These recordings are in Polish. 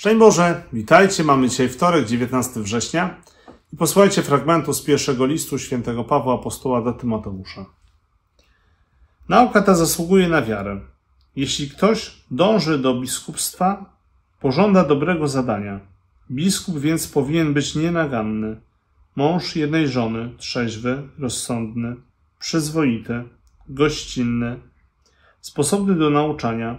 Szczęść Boże, witajcie, mamy dzisiaj wtorek, 19 września i posłuchajcie fragmentu z pierwszego listu świętego Pawła Apostoła do Tymoteusza. Nauka ta zasługuje na wiarę. Jeśli ktoś dąży do biskupstwa, pożąda dobrego zadania. Biskup więc powinien być nienaganny, mąż jednej żony, trzeźwy, rozsądny, przyzwoity, gościnny, sposobny do nauczania,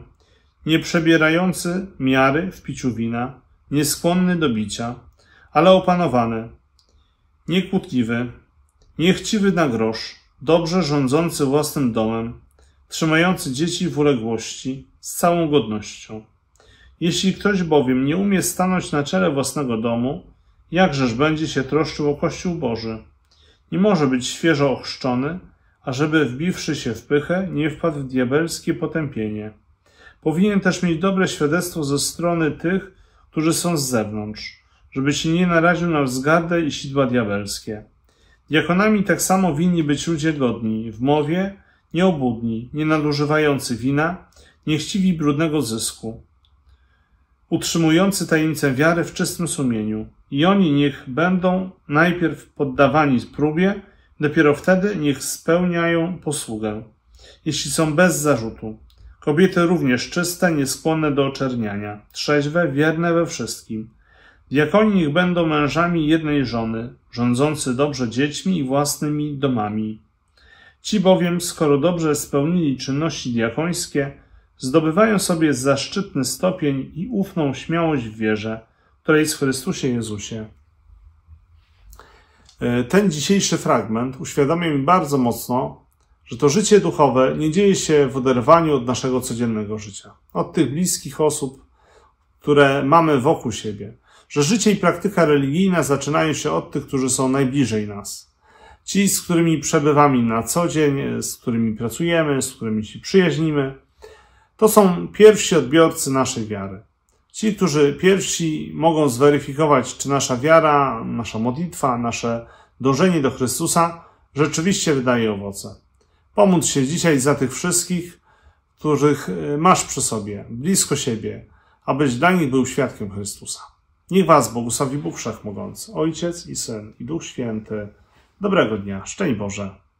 nieprzebierający miary w piciu wina, nieskłonny do bicia, ale opanowany, niekłótliwy, niechciwy na grosz, dobrze rządzący własnym domem, trzymający dzieci w uległości z całą godnością. Jeśli ktoś bowiem nie umie stanąć na czele własnego domu, jakżeż będzie się troszczył o Kościół Boży? Nie może być świeżo ochrzczony, ażeby wbiwszy się w pychę, nie wpadł w diabelskie potępienie. Powinien też mieć dobre świadectwo ze strony tych, którzy są z zewnątrz, żeby się nie naraził na wzgardę i sidła diabelskie. Diakonami tak samo winni być ludzie godni, w mowie, nieobudni, nie nadużywający wina, niechciwi brudnego zysku, utrzymujący tajemnicę wiary w czystym sumieniu. I oni niech będą najpierw poddawani próbie, dopiero wtedy niech spełniają posługę, jeśli są bez zarzutu. Kobiety również czyste, nieskłonne do oczerniania, trzeźwe, wierne we wszystkim. Diakoni niech będą mężami jednej żony, rządzący dobrze dziećmi i własnymi domami. Ci bowiem, skoro dobrze spełnili czynności diakońskie, zdobywają sobie zaszczytny stopień i ufną śmiałość w wierze, która jest w Chrystusie Jezusie. E, ten dzisiejszy fragment uświadamia mi bardzo mocno, że to życie duchowe nie dzieje się w oderwaniu od naszego codziennego życia, od tych bliskich osób, które mamy wokół siebie, że życie i praktyka religijna zaczynają się od tych, którzy są najbliżej nas. Ci, z którymi przebywamy na co dzień, z którymi pracujemy, z którymi się przyjaźnimy, to są pierwsi odbiorcy naszej wiary. Ci, którzy pierwsi mogą zweryfikować, czy nasza wiara, nasza modlitwa, nasze dążenie do Chrystusa rzeczywiście wydaje owoce. Pomóc się dzisiaj za tych wszystkich, których e, masz przy sobie, blisko siebie, abyś dla nich był świadkiem Chrystusa. Niech Was błogosławi Bóg Wszechmogący, Ojciec i Syn i Duch Święty. Dobrego dnia, szczęść Boże.